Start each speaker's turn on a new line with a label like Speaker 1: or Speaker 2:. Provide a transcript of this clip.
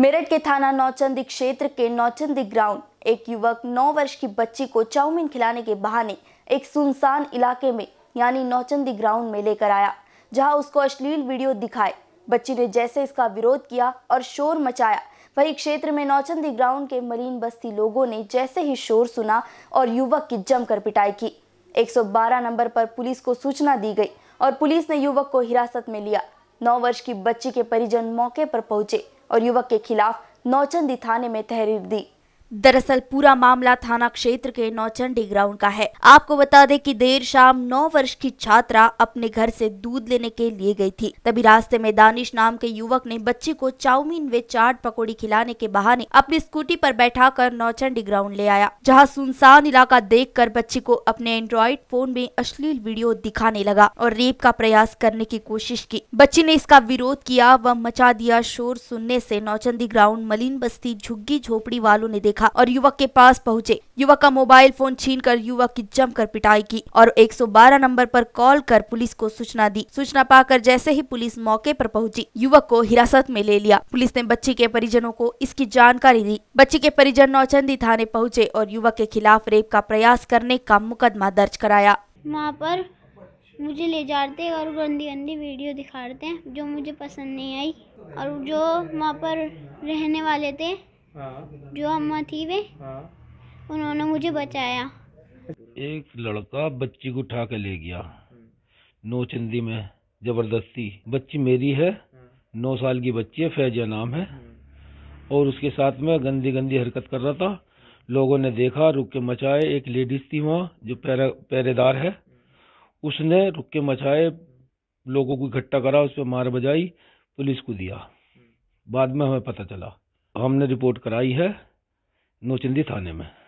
Speaker 1: मेरठ के थाना नौचंदी क्षेत्र के नौचंदी ग्राउंड एक युवक 9 वर्ष की बच्ची को चाउमीन खिलाने के बहाने एक सुनसान इलाके में यानी नौचंदी ग्राउंड में लेकर आया जहां उसको अश्लील वीडियो दिखाए बच्ची ने जैसे इसका विरोध किया और शोर मचाया वही क्षेत्र में नौचंदी ग्राउंड के मरीन बस्ती लोगों ने जैसे ही शोर सुना और युवक की जमकर पिटाई की एक नंबर पर पुलिस को सूचना दी गई और पुलिस ने युवक को हिरासत में लिया नौ वर्ष की बच्ची के परिजन मौके पर पहुंचे और युवक के खिलाफ नौचंदी थाने में तहरीर दी दरअसल पूरा मामला थाना क्षेत्र के नौचंडी ग्राउंड का है आपको बता दें कि देर शाम नौ वर्ष की छात्रा अपने घर से दूध लेने के लिए गई थी तभी रास्ते में दानिश नाम के युवक ने बच्ची को चाउमीन वे चाट पकौड़ी खिलाने के बहाने अपनी स्कूटी पर बैठाकर नौचंडी ग्राउंड ले आया जहाँ सुनसान इलाका देख कर बच्ची को अपने एंड्रॉइड फोन में अश्लील वीडियो दिखाने लगा और रेप का प्रयास करने की कोशिश की बच्ची ने इसका विरोध किया व मचा दिया शोर सुनने ऐसी नौचंदी ग्राउंड मलिन बस्ती झुग्गी झोपड़ी वालों ने देखा देखा और युवक के पास पहुंचे युवक का मोबाइल फोन छीन कर युवक की जमकर पिटाई की और 112 नंबर पर कॉल कर पुलिस को सूचना दी सूचना पाकर जैसे ही पुलिस मौके पर पहुंची युवक को हिरासत में ले लिया पुलिस ने बच्ची के परिजनों को इसकी जानकारी दी बच्ची के परिजन नौचंदी थाने पहुँचे और युवक के खिलाफ रेप का प्रयास करने का मुकदमा दर्ज कराया
Speaker 2: वहाँ पर मुझे ले जाते और गंदी गंदी वीडियो दिखाते जो मुझे पसंद नहीं आई और जो वहाँ पर रहने वाले थे हाँ। जो अम्मा थी वे हाँ। उन्होंने मुझे बचाया
Speaker 3: एक लड़का बच्ची को उठा के ले गया नौचंदी में जबरदस्ती बच्ची मेरी है हाँ। नौ साल की बच्ची है फैजा नाम है हाँ। और उसके साथ में गंदी गंदी हरकत कर रहा था लोगों ने देखा रुक के मचाए एक लेडीज थी वहाँ जो पहरेदार है उसने रुक के मचाए लोगों को इकट्ठा करा उस पर मार बजाई पुलिस को दिया हाँ। बाद में हमें पता चला हमने रिपोर्ट कराई है नौचंदी थाने में